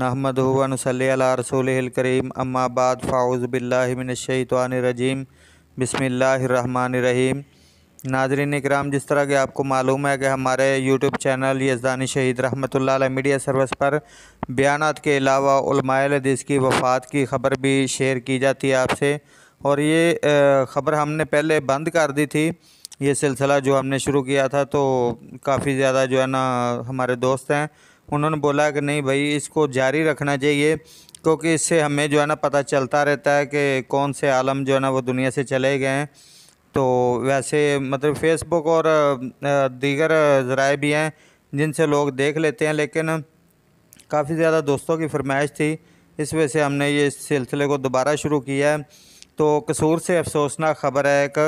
नहमद करीम अम्माबाद फ़ाउज़ बिल्लाशैतवानरजीम बसमीम नाजरीन इकराम जिस तरह के आपको मालूम है कि हमारे यूट्यूब चैनल यजदानी शहीद रहमत मीडिया सर्विस पर बयान के अलावा हदीस की वफ़ात की ख़बर भी शेयर की जाती है आपसे और ये ख़बर हमने पहले बंद कर दी थी ये सिलसिला जो हमने शुरू किया था तो काफ़ी ज़्यादा जो है ना हमारे दोस्त हैं उन्होंने बोला कि नहीं भाई इसको जारी रखना चाहिए क्योंकि इससे हमें जो है ना पता चलता रहता है कि कौन से आलम जो है ना वो दुनिया से चले गए हैं तो वैसे मतलब फेसबुक और दीगर ज़राए भी हैं जिनसे लोग देख लेते हैं लेकिन काफ़ी ज़्यादा दोस्तों की फरमाइश थी इस वजह से हमने ये इस सिलसिले को दोबारा शुरू किया है तो कसूर से अफसोसनाक ख़बर है एक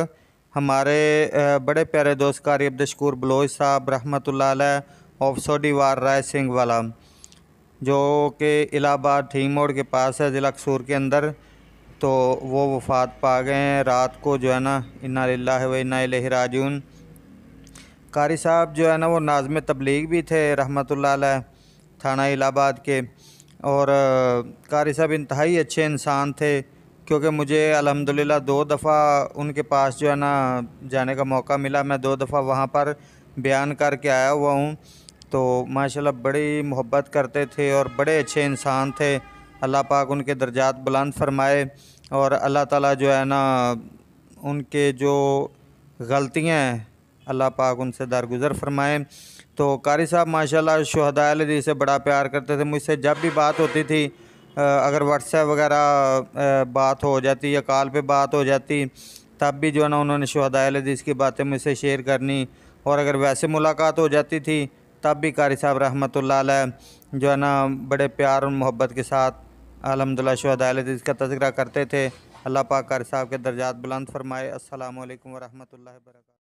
हमारे बड़े प्यारे दोस्त कारी अब्दशकूर बलोच साहब रहमत ऑफसोडी दीवार राय सिंह वाला जो कि इलाहाबाद ठीक मोड़ के पास है ज़िला कसूर के अंदर तो वो वफात पा गए हैं रात को जो है ना इन्ना लाला व इन्ना लहराजून कारी साहब जो है ना वो नाजम तबलीग भी थे रहमत थाना इलाहाबाद के और कारी साहब इंतहाई अच्छे इंसान थे क्योंकि मुझे अलहमदिल्ला दो दफ़ा उनके पास जो है ना जाने का मौका मिला मैं दो दफ़ा वहाँ पर बयान करके आया हुआ हूँ तो माशाल्लाह बड़ी मोहब्बत करते थे और बड़े अच्छे इंसान थे अल्लाह पाक उनके दर्जात बुलंद फरमाए और अल्लाह ताला जो है ना उनके जो गलतियाँ हैं अल्लाह पाक उनसे दरगुजर फरमाए तो कारी साहब माशाल्लाह शहदाली से बड़ा प्यार करते थे मुझसे जब भी बात होती थी अगर व्हाट्सएप वगैरह बात हो जाती या कॉल पे बात हो जाती तब भी जो है ना उन्होंने शहदा हदीस की बातें मुझसे शेयर करनी और अगर वैसे मुलाकात हो जाती थी तब भी कारी साहब रहमत जो है ना बड़े प्यार और मोहब्बत के साथ अलहमदिल्ला शहदाल इसका तस्करा करते थे अल्लाह पाक कारी साहब के दर्जात बुलंद फरमाए असल वरहमल वर्क